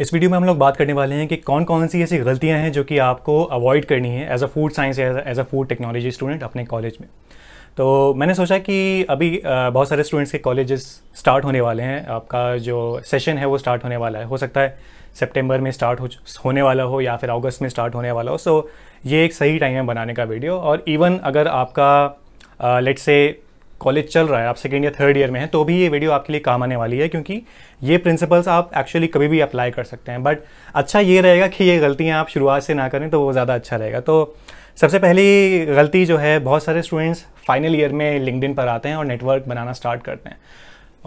इस वीडियो में हम लोग बात करने वाले हैं कि कौन कौन सी ऐसी गलतियां हैं जो कि आपको अवॉइड करनी है as a food science as a food technology student अपने कॉलेज में तो मैंने सोचा कि अभी बहुत सारे स्टूडेंट्स के कॉलेजेस स्टार्ट होने वाले हैं आपका जो सेशन है वो स्टार्ट होने वाला है हो सकता है सेप्टेम्बर में स्टार्ट हो होने वाला हो या फिर अगस्त में स्टार्ट होने वाला हो सो so, ये एक सही टाइम है बनाने का वीडियो और इवन अगर आपका लेट्स से कॉलेज चल रहा है आप सेकेंड या थर्ड ईयर में हैं तो भी ये वीडियो आपके लिए काम आने वाली है क्योंकि ये प्रिंसिपल्स आप एक्चुअली कभी भी अप्लाई कर सकते हैं बट अच्छा ये रहेगा कि ये गलतियाँ आप शुरुआत से ना करें तो वो ज़्यादा अच्छा रहेगा तो सबसे पहली गलती जो है बहुत सारे स्टूडेंट्स फाइनल ईयर में लिंकडिन पर आते हैं और नेटवर्क बनाना स्टार्ट करते हैं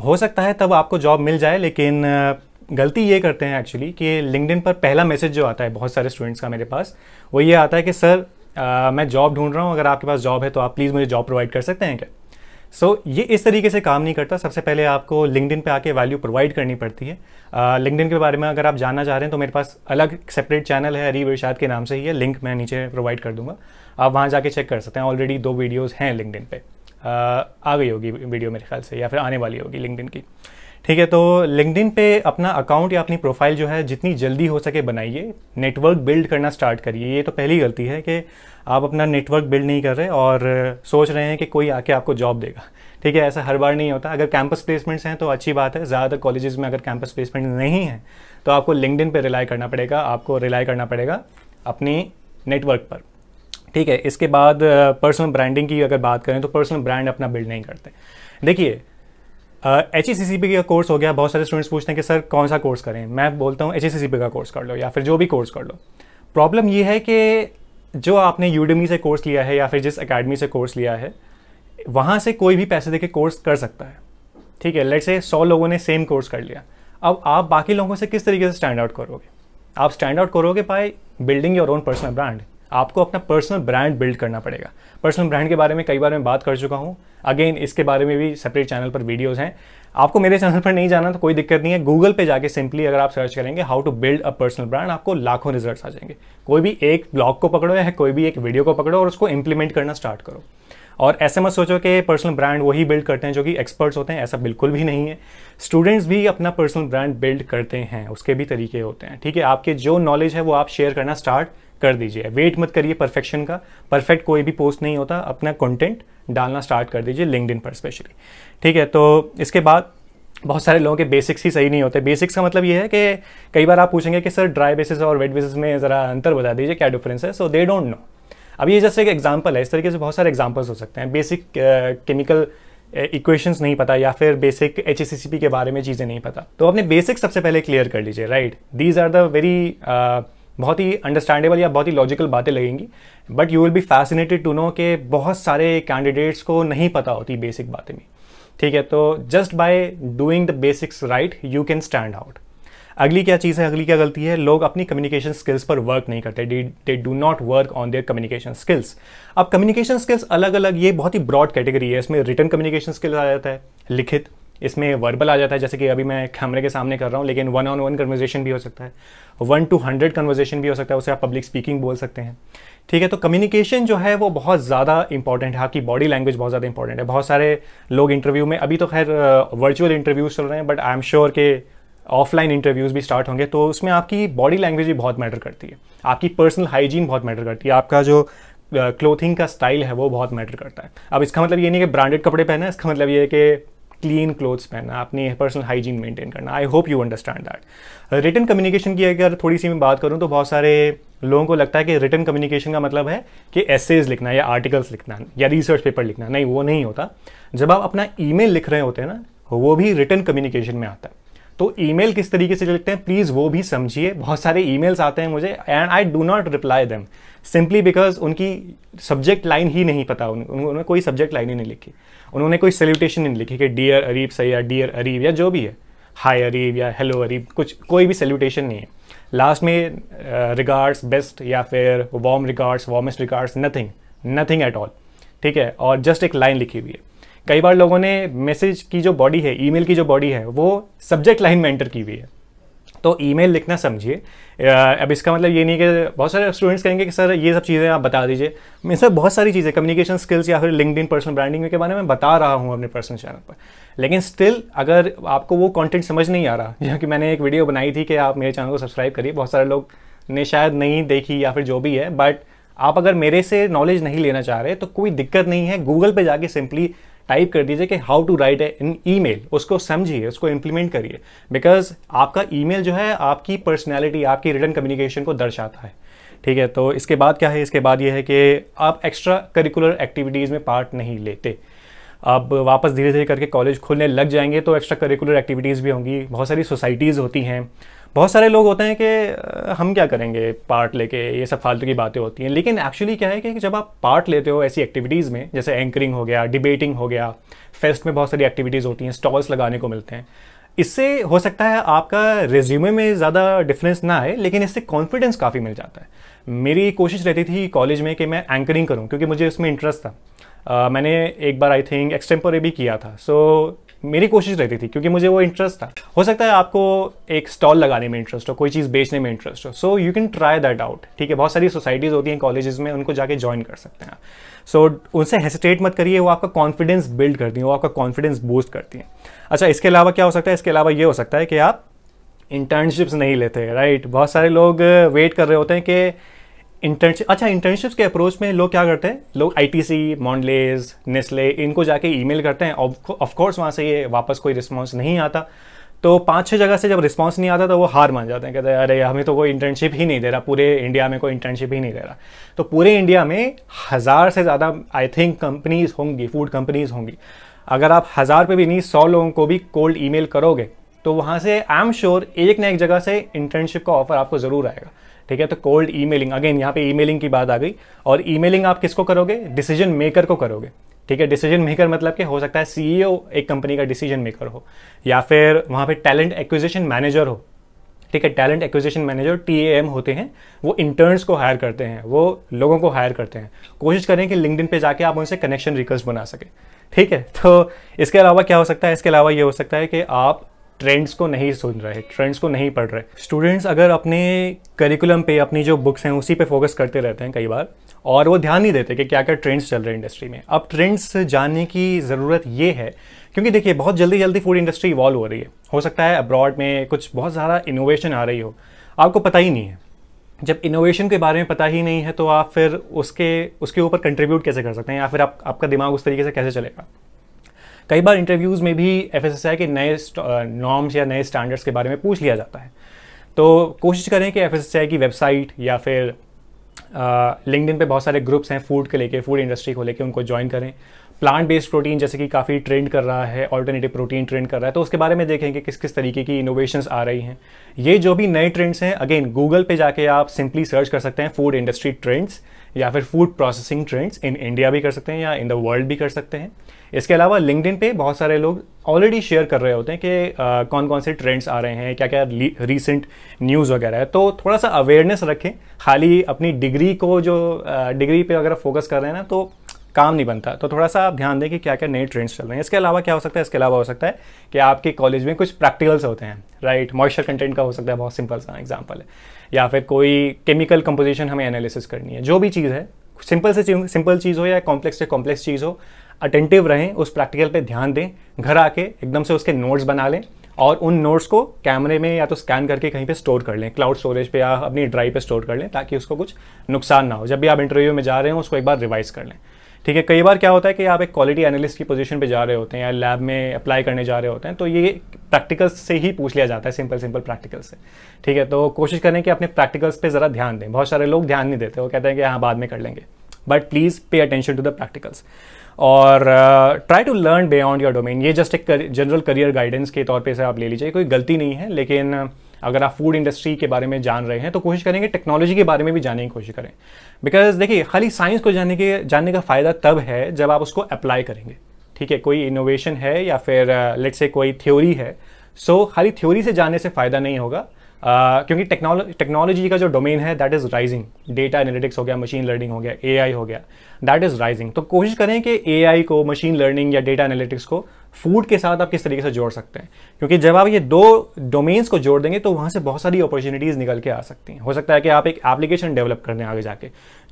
हो सकता है तब आपको जॉब मिल जाए लेकिन गलती ये करते हैं एक्चुअली कि लिंकडिन पर पहला मैसेज जो आता है बहुत सारे स्टूडेंट्स का मेरे पास वो ये आता है कि सर आ, मैं जॉब ढूंढ रहा हूँ अगर आपके पास जॉब है तो आप प्लीज़ मुझे जॉब प्रोवाइड कर सकते हैं क्या सो so, ये इस तरीके से काम नहीं करता सबसे पहले आपको लिंकडिन पे आके वैल्यू प्रोवाइड करनी पड़ती है लिंकडिन के बारे में अगर आप जानना चाह रहे हैं तो मेरे पास अलग सेपरेट चैनल है हरी इरशाद के नाम से ही है लिंक मैं नीचे प्रोवाइड कर दूंगा आप वहाँ जाके चेक कर सकते हैं ऑलरेडी दो वीडियोज़ हैं लिंकडिन पे uh, आ गई होगी वीडियो मेरे ख्याल से या फिर आने वाली होगी लिंकडिन की ठीक है तो लिंकडिन पे अपना अकाउंट या अपनी प्रोफाइल जो है जितनी जल्दी हो सके बनाइए नेटवर्क बिल्ड करना स्टार्ट करिए ये तो पहली गलती है कि आप अपना नेटवर्क बिल्ड नहीं कर रहे और सोच रहे हैं कि कोई आके आपको जॉब देगा ठीक है ऐसा हर बार नहीं होता अगर कैंपस प्लेसमेंट्स हैं तो अच्छी बात है ज़्यादातर कॉलेजेस में अगर कैंपस प्लेसमेंट नहीं है तो आपको लिंकडिन पे रिलाई करना पड़ेगा आपको रिलाई करना पड़ेगा अपनी नेटवर्क पर ठीक है इसके बाद पर्सनल ब्रांडिंग की अगर बात करें तो पर्सनल ब्रांड अपना बिल्ड नहीं करते देखिए H E C C P का कोर्स हो गया बहुत सारे स्टूडेंट्स पूछते हैं कि सर कौन सा कोर्स करें मैं बोलता हूँ एच ई सी पी का कोर्स कर लो या फिर जो भी कोर्स कर लो प्रॉब्लम ये है कि जो आपने यूडेमी से कोर्स लिया है या फिर जिस अकेडमी से कोर्स लिया है वहाँ से कोई भी पैसे देके कोर्स कर सकता है ठीक है लेट से सौ लोगों ने सेम कोर्स कर लिया अब आप बाकी लोगों से किस तरीके से स्टैंड आउट करोगे आप स्टैंड आउट करोगे by building your own personal brand आपको अपना पर्सनल ब्रांड बिल्ड करना पड़ेगा पर्सनल ब्रांड के बारे में कई बार मैं बात कर चुका हूँ अगेन इसके बारे में भी सेपरेट चैनल पर वीडियोज़ हैं आपको मेरे चैनल पर नहीं जाना तो कोई दिक्कत नहीं है गूगल पे जाके सिंपली अगर आप सर्च करेंगे how to build a personal brand आपको लाखों रिजल्ट्स आ जाएंगे कोई भी एक ब्लॉग को पकड़ो या कोई भी एक वीडियो को पकड़ो और उसको इंप्लीमेंट करना स्टार्ट करो और ऐसे मत सोचो कि पर्सनल ब्रांड वही बिल्ड करते हैं जो कि एक्सपर्ट्स होते हैं ऐसा बिल्कुल भी नहीं है स्टूडेंट्स भी अपना पर्सनल ब्रांड बिल्ड करते हैं उसके भी तरीके होते हैं ठीक है आपके जो नॉलेज है वो आप शेयर करना स्टार्ट कर दीजिए वेट मत करिए परफेक्शन का परफेक्ट कोई भी पोस्ट नहीं होता अपना कंटेंट डालना स्टार्ट कर दीजिए लिंकड पर स्पेशली ठीक है तो इसके बाद बहुत सारे लोगों के बेसिक्स ही सही नहीं होते बेसिक्स का मतलब ये है कि कई बार आप पूछेंगे कि सर ड्राई बेसिस और वेट बेसिस में ज़रा अंतर बता दीजिए क्या डिफरेंस है सो दे डोंट नो अब ये जैसे एक एग्जाम्पल है इस तरीके से बहुत सारे एग्जाम्पल्स हो सकते हैं बेसिक केमिकल इक्वेशंस नहीं पता या फिर बेसिक एच e के बारे में चीज़ें नहीं पता तो अपने बेसिक सबसे पहले क्लियर कर लीजिए right these are the very बहुत ही अंडरस्टैंडेबल या बहुत ही लॉजिकल बातें लगेंगी but you will be fascinated to know कि बहुत सारे कैंडिडेट्स को नहीं पता होती बेसिक बातें भी ठीक है तो just by doing the basics right you can stand out अगली क्या चीज़ है अगली क्या गलती है लोग अपनी कम्युनिकेशन स्किल्स पर वर्क नहीं करते they do not work on their communication skills अब कम्युनिकेशन स्किल्स अलग अलग ये बहुत ही ब्रॉड कैटेगरी है इसमें रिटर्न कम्युनिकेशन स्किल्स आ जाता है लिखित इसमें वर्बल आ जाता है जैसे कि अभी मैं कैमरे के सामने कर रहा हूँ लेकिन वन ऑन वन कन्वर्जेशन भी हो सकता है वन टू हंड्रेड कन्वर्जेशन भी हो सकता है उसे आप पब्लिक स्पीकिंग बोल सकते हैं ठीक है तो कम्युनिकेशन जो है वो बहुत ज़्यादा इंपॉर्टेंट है आपकी बॉडी लैंग्वेज बहुत ज़्यादा इंपॉर्टेंट है बहुत सारे लोग इंटरव्यू में अभी तो खैर वर्चुअल इंटरव्यूज चल रहे हैं बट आई एम श्योर के ऑफलाइन इंटरव्यूज़ भी स्टार्ट होंगे तो उसमें आपकी बॉडी लैंग्वेज भी बहुत मैटर करती है आपकी पर्सनल हाइजीन बहुत मैटर करती है आपका जो क्लोथिंग का स्टाइल है वो बहुत मैटर करता है अब इसका मतलब ये नहीं कि ब्रांडेड कपड़े पहना है इसका मतलब ये है कि क्लीन क्लोथ्स पहनना अपनी पर्सनल हाइजीन मेंटेन करना I hope you understand that written communication की अगर थोड़ी सी मैं बात करूँ तो बहुत सारे लोगों को लगता है कि रिटर्न कम्युनिकेशन का मतलब है कि एसेज लिखना या आर्टिकल्स लिखना या रिसर्च पेपर लिखना नहीं वो नहीं होता जब आप अपना ईमेल लिख रहे होते हैं ना वो भी रिटर्न कम्युनिकेशन में आता है तो ईमेल किस तरीके से लिखते हैं प्लीज़ वो भी समझिए बहुत सारे ईमेल्स आते हैं मुझे and I do not reply them simply because उनकी सब्जेक्ट लाइन ही नहीं पता उन्होंने कोई सब्जेक्ट लाइन ही नहीं लिखी उन्होंने कोई सल्यूटेशन नहीं लिखी कि डियर अरीब सैया डियर अरीब या जो भी है हाय अरीब या हेलो अरीब कुछ कोई भी सल्यूटेशन नहीं है लास्ट में रिगार्ड्स uh, बेस्ट या फिर warm regards warmest regards nothing nothing at all ठीक है और जस्ट एक लाइन लिखी हुई है कई बार लोगों ने मैसेज की जो बॉडी है ईमेल की जो बॉडी है वो सब्जेक्ट लाइन में एंटर की हुई है तो ईमेल लिखना समझिए अब इसका मतलब ये नहीं कि बहुत सारे स्टूडेंट्स कहेंगे कि सर ये सब चीज़ें आप बता दीजिए मैं सर बहुत सारी चीज़ें कम्युनिकेशन स्किल्स या फिर लिंकड पर्सनल ब्रांडिंग के बारे में बता रहा हूँ अपने पर्सनल चैनल पर लेकिन स्टिल अगर आपको वो कंटेंट समझ नहीं आ रहा जहाँ कि मैंने एक वीडियो बनाई थी कि आप मेरे चैनल को सब्सक्राइब करिए बहुत सारे लोग ने शायद नहीं देखी या फिर जो भी है बट आप अगर मेरे से नॉलेज नहीं लेना चाह रहे तो कोई दिक्कत नहीं है गूगल पे जाके सिंपली टाइप कर दीजिए कि how to write an email उसको समझिए उसको इम्प्लीमेंट करिए बिकॉज आपका ई मेल जो है आपकी पर्सनैलिटी आपकी रिटर्न कम्युनिकेशन को दर्शाता है ठीक है तो इसके बाद क्या है इसके बाद ये है कि आप एक्स्ट्रा करिकुलर एक्टिविटीज़ में पार्ट नहीं लेते अब वापस धीरे धीरे करके कॉलेज खुलने लग जाएंगे तो एक्स्ट्रा करिकुलर एक्टिविटीज़ भी होंगी बहुत सारी सोसाइटीज़ होती हैं बहुत सारे लोग होते हैं कि हम क्या करेंगे पार्ट लेके ये सब फालतू की बातें होती हैं लेकिन एक्चुअली क्या है कि जब आप पार्ट लेते हो ऐसी एक्टिविटीज़ में जैसे एंकरिंग हो गया डिबेटिंग हो गया फेस्ट में बहुत सारी एक्टिविटीज़ होती हैं स्टॉल्स लगाने को मिलते हैं इससे हो सकता है आपका रिज्यूमे में ज़्यादा डिफरेंस ना आए लेकिन इससे कॉन्फिडेंस काफ़ी मिल जाता है मेरी कोशिश रहती थी कॉलेज में कि मैं एंकरिंग करूँ क्योंकि मुझे उसमें इंटरेस्ट था uh, मैंने एक बार आई थिंक एक्सटेम्पोरे भी किया था सो so, मेरी कोशिश रहती थी क्योंकि मुझे वो इंटरेस्ट था हो सकता है आपको एक स्टॉल लगाने में इंटरेस्ट हो कोई चीज़ बेचने में इंटरेस्ट हो so you can try that out ठीक है बहुत सारी सोसाइटीज़ होती हैं कॉलेजेस में उनको जाके ज्वाइन कर सकते हैं सो so, उनसे हेसिटेट मत करिए वो आपका कॉन्फिडेंस बिल्ड करती हैं वो आपका कॉन्फिडेंस बूस्ट करती हैं अच्छा इसके अलावा क्या हो सकता है इसके अलावा ये हो सकता है कि आप इंटर्नशिप्स नहीं लेते राइट बहुत सारे लोग वेट कर रहे होते हैं कि इंटर्नशिप अच्छा इंटर्नशिप्स के अप्रोच में लोग क्या करते हैं लोग आई टी सी मॉन्डलेज नेस्ले इनको जाके ईमेल करते हैं ऑफकोर्स वहाँ से ये वापस कोई रिस्पॉन्स नहीं आता तो पाँच छः जगह से जब रिस्पॉन्स नहीं आता तो वो हार मान जाते हैं कहते हैं अरे हमें तो कोई इंटर्नशिप ही नहीं दे रहा पूरे इंडिया में कोई इंटर्नशिप ही नहीं दे रहा तो पूरे इंडिया में हज़ार से ज़्यादा आई थिंक कंपनीज होंगी फूड कंपनीज होंगी अगर आप हज़ार पे भी नहीं सौ लोगों को भी कोल्ड ईमेल करोगे तो वहाँ से आई एम श्योर एक ना एक जगह से इंटर्नशिप का ऑफर आपको ज़रूर आएगा ठीक है तो कोल्ड ईमेलिंग अगेन यहाँ पे ईमेलिंग की बात आ गई और ईमेलिंग आप किसको करोगे डिसीजन मेकर को करोगे ठीक है डिसीजन मेकर मतलब कि हो सकता है सीईओ e एक कंपनी का डिसीजन मेकर हो या फिर वहाँ पे टैलेंट एक्विजिशन मैनेजर हो ठीक है टैलेंट एक्विजिशन मैनेजर टी होते हैं वो इंटर्न्स को हायर करते हैं वो लोगों को हायर करते हैं कोशिश करें कि लिंकड पे जाके आप उनसे कनेक्शन रिक्वेस्ट बना सकें ठीक है तो इसके अलावा क्या हो सकता है इसके अलावा ये हो सकता है कि आप ट्रेंड्स को नहीं सुन रहे ट्रेंड्स को नहीं पढ़ रहे स्टूडेंट्स अगर अपने करिकुलम पे अपनी जो बुक्स हैं उसी पे फोकस करते रहते हैं कई बार और वो ध्यान नहीं देते कि क्या क्या ट्रेंड्स चल रहे हैं इंडस्ट्री में अब ट्रेंड्स जानने की ज़रूरत ये है क्योंकि देखिए बहुत जल्दी जल्दी फूड इंडस्ट्री इवॉल्व हो रही है हो सकता है अब्रॉड में कुछ बहुत ज़्यादा इनोवेशन आ रही हो आपको पता ही नहीं है जब इनोवेशन के बारे में पता ही नहीं है तो आप फिर उसके उसके ऊपर कंट्रीब्यूट कैसे कर सकते हैं या फिर आप, आपका दिमाग उस तरीके से कैसे चलेगा कई बार इंटरव्यूज़ में भी एफ के नए नॉर्म्स या नए स्टैंडर्ड्स के बारे में पूछ लिया जाता है तो कोशिश करें कि एफ की वेबसाइट या फिर लिंकडिन पे बहुत सारे ग्रुप्स हैं फूड के लेके फूड इंडस्ट्री को लेके उनको ज्वाइन करें प्लांट बेस्ड प्रोटीन जैसे कि काफ़ी ट्रेंड कर रहा है ऑल्टरनेटिव प्रोटीन ट्रेंड कर रहा है तो उसके बारे में देखेंगे किस किस तरीके की इनोवेशंस आ रही हैं ये जो भी नए ट्रेंड्स हैं अगेन गूगल पे जाके आप सिंपली सर्च कर सकते हैं फूड इंडस्ट्री ट्रेंड्स या फिर food processing trends in India भी कर सकते हैं या इन द वर्ल्ड भी कर सकते हैं इसके अलावा लिंकडिन पे बहुत सारे लोग ऑलरेडी शेयर कर रहे होते हैं कि कौन कौन से ट्रेंड्स आ रहे हैं क्या क्या रीसेंट न्यूज़ वगैरह है तो थोड़ा सा अवेयरनेस रखें खाली अपनी डिग्री को जो डिग्री पे अगर फोकस कर रहे हैं ना तो काम नहीं बनता तो थोड़ा सा आप ध्यान दें कि क्या क्या नए ट्रेंड्स चल रहे हैं इसके अलावा क्या हो सकता है इसके अलावा हो सकता है कि आपके कॉलेज में कुछ प्रैक्टिकल्स होते हैं राइट मॉइस्चर कंटेंट का हो सकता है बहुत सिंपल सा एग्जाम्पल है या फिर कोई केमिकल कंपोजिशन हमें एनालिसिस करनी है जो भी चीज़ है सिंपल से सिंपल चीज़ हो या कॉम्प्लेक्स से कॉम्प्लेक्स चीज़ हो अटेंटिव रहें उस प्रैक्टिकल पर ध्यान दें घर आके एकदम से उसके नोट्स बना लें और उन नोट्स को कैमरे में या तो स्कैन करके कहीं पे स्टोर कर लें क्लाउड स्टोरेज पे या अपनी ड्राइव पे स्टोर कर लें ताकि उसको कुछ नुकसान ना हो जब भी आप इंटरव्यू में जा रहे हो उसको एक बार रिवाइज कर लें ठीक है कई बार क्या होता है कि आप एक क्वालिटी एनालिस्ट की पोजीशन पे जा रहे होते हैं या लैब में अप्लाई करने जा रहे होते हैं तो ये प्रैक्टिकल्स से ही पूछ लिया जाता है सिंपल सिंपल प्रैक्टिकल से ठीक है तो कोशिश करें कि अपने प्रैक्टिकल्स पे ज़रा ध्यान दें बहुत सारे लोग ध्यान नहीं देते वो कहते हैं कि हाँ बाद में कर लेंगे but please pay attention to the practicals और try to learn beyond your domain ये जस्ट एक जनरल करियर गाइडेंस के तौर पे से आप ले लीजिए कोई गलती नहीं है लेकिन uh, अगर आप फूड इंडस्ट्री के बारे में जान रहे हैं तो कोशिश करेंगे टेक्नोलॉजी के बारे में भी जानने की कोशिश करें बिकॉज देखिए खाली साइंस को जानने के जानने का फ़ायदा तब है जब आप उसको अप्लाई करेंगे ठीक है कोई इनोवेशन है या फिर लेट uh, से कोई थ्योरी है सो so, खाली थ्योरी से जानने से फ़ायदा नहीं होगा Uh, क्योंकि टेक्नोलॉजी टेक्नोलॉजी का जो डोमेन है that is rising data analytics हो गया मशीन लर्निंग हो गया एआई हो गया दैट इज़ राइजिंग तो कोशिश करें कि एआई को मशीन लर्निंग या डेटा एनालिटिक्स को फूड के साथ आप किस तरीके से जोड़ सकते हैं क्योंकि जब आप ये दो डोमेन्स को जोड़ देंगे तो वहाँ से बहुत सारी अपॉर्चुनिटीज़ निकल के आ सकती हैं हो सकता है कि आप एक एप्लीकेशन डेवलप कर दें आगे जाके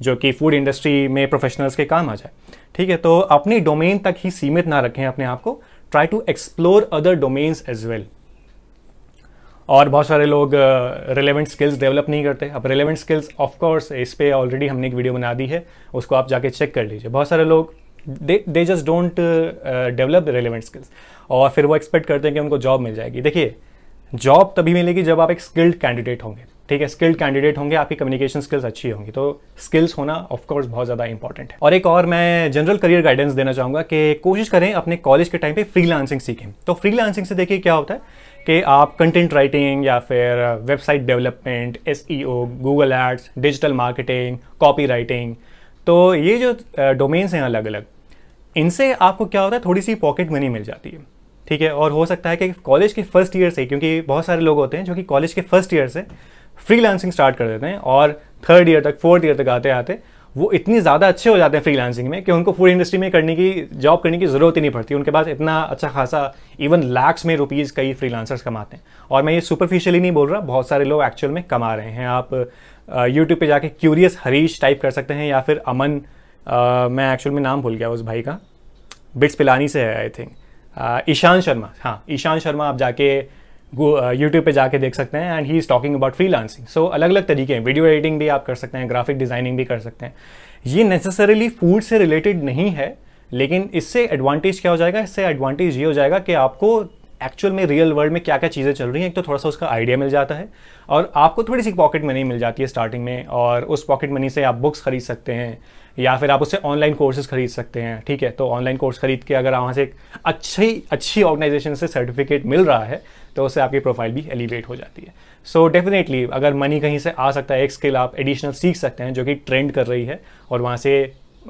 जो कि फूड इंडस्ट्री में प्रोफेशनल्स के काम आ जाए ठीक है तो अपनी डोमेन तक ही सीमित ना रखें अपने आप को try to explore other domains as well और बहुत सारे लोग रिलेवेंट स्किल्स डेवलप नहीं करते अब रिलेवेंट स्किल्स ऑफ कोर्स इस पर ऑलरेडी हमने एक वीडियो बना दी है उसको आप जाके चेक कर लीजिए बहुत सारे लोग they just don't develop relevant skills और फिर वो एक्सपेक्ट करते हैं कि उनको जॉब मिल जाएगी देखिए जॉब तभी मिलेगी जब आप एक स्किल्ड कैंडिडेट होंगे ठीक है स्किल्ड कैंडिडेट होंगे आपकी कम्युनिकेशन स्किल्स अच्छी होंगी तो स्किल्स होना ऑफकोर्स बहुत ज़्यादा इंपॉर्टेंट है और एक और मैं जनरल करियर गाइडेंस देना चाहूँगा कि कोशिश करें अपने कॉलेज के टाइम पे फ्रीलांसिंग सीखें तो फ्रीलांसिंग से देखिए क्या होता है कि आप कंटेंट राइटिंग या फिर website development S Google ads digital marketing copy writing तो ये जो डोमेन्स हैं अलग अलग इनसे आपको क्या होता है थोड़ी सी पॉकेट मनी मिल जाती है ठीक है और हो सकता है कि कॉलेज के फर्स्ट ईयर से क्योंकि बहुत सारे लोग होते हैं जो कि कॉलेज के फर्स्ट ईयर से फ्री स्टार्ट कर देते हैं और थर्ड ईयर तक फोर्थ ईयर तक आते आते वो इतनी ज़्यादा अच्छे हो जाते हैं फ्रीलांसिंग में कि उनको फूड इंडस्ट्री में करने की जॉब करने की ज़रूरत ही नहीं पड़ती उनके पास इतना अच्छा खासा इवन लैक्स में रुपीज़ कई फ्रीलांसर्स कमाते हैं और मैं ये सुपरफिशियली नहीं बोल रहा बहुत सारे लोग एक्चुअल में कमा रहे हैं आप यूट्यूब पर जाके क्यूरियस हरीश टाइप कर सकते हैं या फिर अमन आ, मैं एक्चुअल में नाम भूल गया उस भाई का बिट्स पिलानी से है आई थिंक ईशान शर्मा हाँ ईशान शर्मा आप जाके यूट्यूब पे जाके देख सकते हैं and he is talking about freelancing so अलग अलग तरीके हैं वीडियो एडिटिंग भी आप कर सकते हैं ग्राफिक डिज़ाइनिंग भी कर सकते हैं ये नेसेसरीली फूड से रिलेटेड नहीं है लेकिन इससे एडवांटेज क्या हो जाएगा इससे एडवांटेज ये हो जाएगा कि आपको एक्चुअल में रियल वर्ल्ड में क्या क्या चीज़ें चल रही हैं एक तो थोड़ा सा उसका आइडिया मिल जाता है और आपको थोड़ी सी पॉकेट मनी मिल जाती है स्टार्टिंग में और उस पॉकेट मनी से आप बुक्स खरीद सकते हैं या फिर आप उससे ऑनलाइन कोर्सेज खरीद सकते हैं ठीक है तो ऑनलाइन कोर्स खरीद के अगर वहाँ से एक अच्छी अच्छी ऑर्गेनाइजेशन से सर्टिफिकेट मिल रहा है तो उससे आपकी प्रोफाइल भी एलिवेट हो जाती है सो so, डेफिनेटली अगर मनी कहीं से आ सकता है एक स्किल आप एडिशनल सीख सकते हैं जो कि ट्रेंड कर रही है और वहाँ से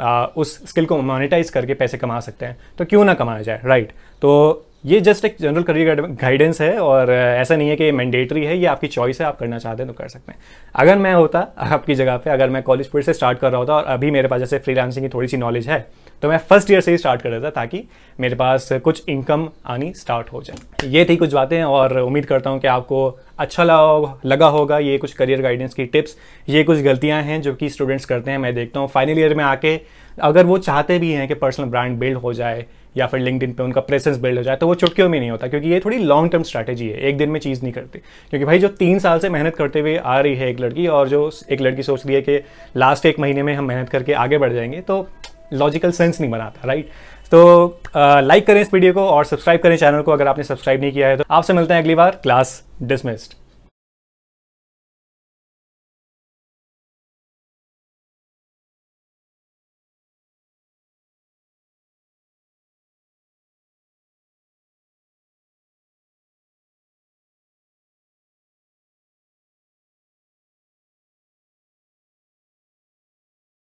आ, उस स्किल को मोनिटाइज करके पैसे कमा सकते हैं तो क्यों ना कमाया जाए राइट right. तो ये जस्ट एक जनरल करियर गाइडेंस है और uh, ऐसा नहीं है कि मैंडेटरी है ये आपकी चॉइस है आप करना चाहते हैं तो कर सकते हैं अगर मैं होता आपकी जगह पे अगर मैं कॉलेज फिर से स्टार्ट कर रहा होता और अभी मेरे पास जैसे फ्रीलांसिंग की थोड़ी सी नॉलेज है तो मैं फर्स्ट ईयर से ही स्टार्ट कर देता ताकि मेरे पास कुछ इनकम आनी स्टार्ट हो जाए ये थी कुछ बातें और उम्मीद करता हूँ कि आपको अच्छा लगा लगा होगा ये कुछ करियर गाइडेंस की टिप्स ये कुछ गलतियाँ हैं जो कि स्टूडेंट्स करते हैं मैं देखता हूँ फाइनल ईयर में आके अगर वो चाहते भी हैं कि पर्सनल ब्रांड बिल्ड हो जाए या फिर लिंकड पे उनका प्रेजेंस बिल्ड हो जाए तो वो चुटकियों में नहीं होता क्योंकि ये थोड़ी लॉन्ग टर्म स्ट्रैटेजी है एक दिन में चीज़ नहीं करती क्योंकि भाई जो तीन साल से मेहनत करते हुए आ रही है एक लड़की और जो एक लड़की सोच रही है कि लास्ट एक महीने में हम मेहनत करके आगे बढ़ जाएंगे तो लॉजिकल सेंस नहीं बनाता राइट तो लाइक करें इस वीडियो को और सब्सक्राइब करें चैनल को अगर आपने सब्सक्राइब नहीं किया है तो आपसे मिलते हैं अगली बार क्लास डिसमिस्ड